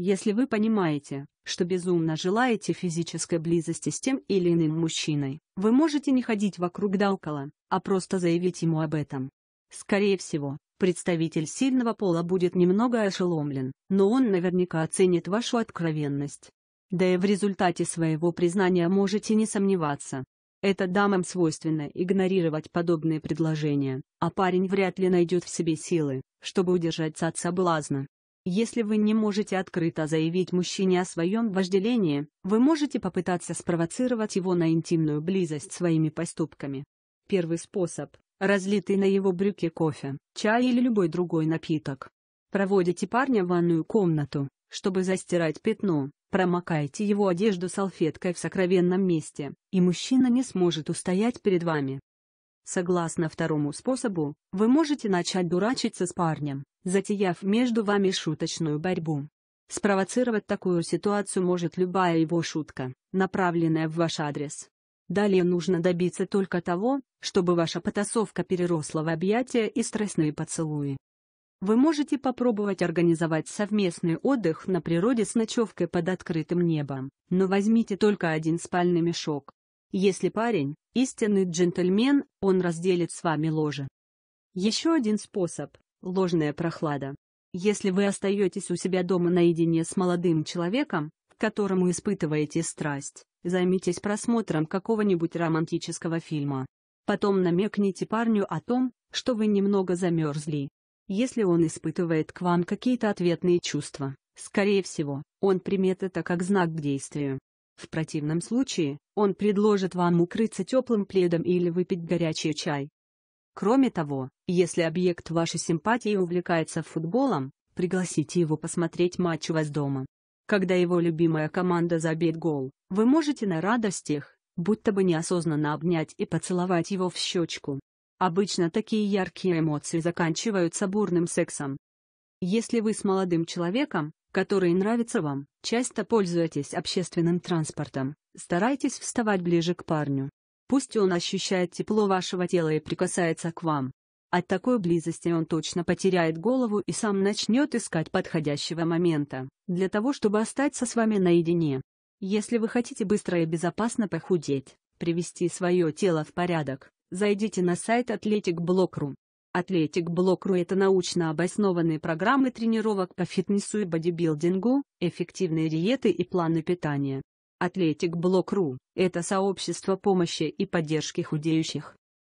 Если вы понимаете, что безумно желаете физической близости с тем или иным мужчиной, вы можете не ходить вокруг да около, а просто заявить ему об этом. Скорее всего, представитель сильного пола будет немного ошеломлен, но он наверняка оценит вашу откровенность. Да и в результате своего признания можете не сомневаться. Это дамам свойственно игнорировать подобные предложения, а парень вряд ли найдет в себе силы, чтобы удержаться от соблазна. Если вы не можете открыто заявить мужчине о своем вожделении, вы можете попытаться спровоцировать его на интимную близость своими поступками. Первый способ – разлитый на его брюки кофе, чай или любой другой напиток. Проводите парня в ванную комнату, чтобы застирать пятно, промокайте его одежду салфеткой в сокровенном месте, и мужчина не сможет устоять перед вами. Согласно второму способу, вы можете начать дурачиться с парнем, затеяв между вами шуточную борьбу. Спровоцировать такую ситуацию может любая его шутка, направленная в ваш адрес. Далее нужно добиться только того, чтобы ваша потасовка переросла в объятия и страстные поцелуи. Вы можете попробовать организовать совместный отдых на природе с ночевкой под открытым небом, но возьмите только один спальный мешок, если парень – истинный джентльмен, он разделит с вами ложе. Еще один способ – ложная прохлада. Если вы остаетесь у себя дома наедине с молодым человеком, к которому испытываете страсть, займитесь просмотром какого-нибудь романтического фильма. Потом намекните парню о том, что вы немного замерзли. Если он испытывает к вам какие-то ответные чувства, скорее всего, он примет это как знак к действию. В противном случае, он предложит вам укрыться теплым пледом или выпить горячий чай. Кроме того, если объект вашей симпатии увлекается футболом, пригласите его посмотреть матч у вас дома. Когда его любимая команда забьет гол, вы можете на радостях, будто бы неосознанно обнять и поцеловать его в щечку. Обычно такие яркие эмоции заканчиваются бурным сексом. Если вы с молодым человеком, которые нравятся вам. Часто пользуйтесь общественным транспортом. Старайтесь вставать ближе к парню. Пусть он ощущает тепло вашего тела и прикасается к вам. От такой близости он точно потеряет голову и сам начнет искать подходящего момента, для того чтобы остаться с вами наедине. Если вы хотите быстро и безопасно похудеть, привести свое тело в порядок, зайдите на сайт athleticblog.ru. Атлетик Блокру – это научно обоснованные программы тренировок по фитнесу и бодибилдингу, эффективные диеты и планы питания. Атлетик Блокру – это сообщество помощи и поддержки худеющих.